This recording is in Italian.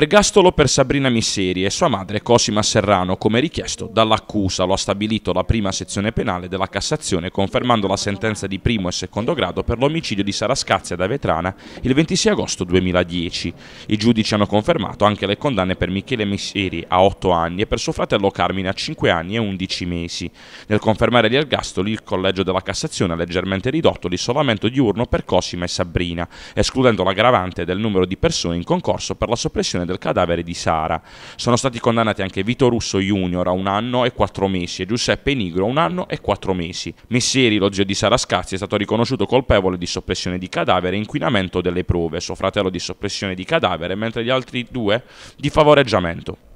Ergastolo per Sabrina Misseri e sua madre Cosima Serrano, come richiesto dall'accusa, lo ha stabilito la prima sezione penale della Cassazione, confermando la sentenza di primo e secondo grado per l'omicidio di Sarascazia da Vetrana il 26 agosto 2010. I giudici hanno confermato anche le condanne per Michele Misseri a 8 anni e per suo fratello Carmine a 5 anni e 11 mesi. Nel confermare gli ergastoli, il collegio della Cassazione ha leggermente ridotto l'isolamento diurno per Cosima e Sabrina, escludendo l'aggravante del numero di persone in concorso per la soppressione del cadavere di Sara. Sono stati condannati anche Vito Russo Junior a un anno e quattro mesi e Giuseppe Nigro a un anno e quattro mesi. Messieri, lo zio di Sara Scazzi, è stato riconosciuto colpevole di soppressione di cadavere e inquinamento delle prove, suo fratello di soppressione di cadavere, mentre gli altri due di favoreggiamento.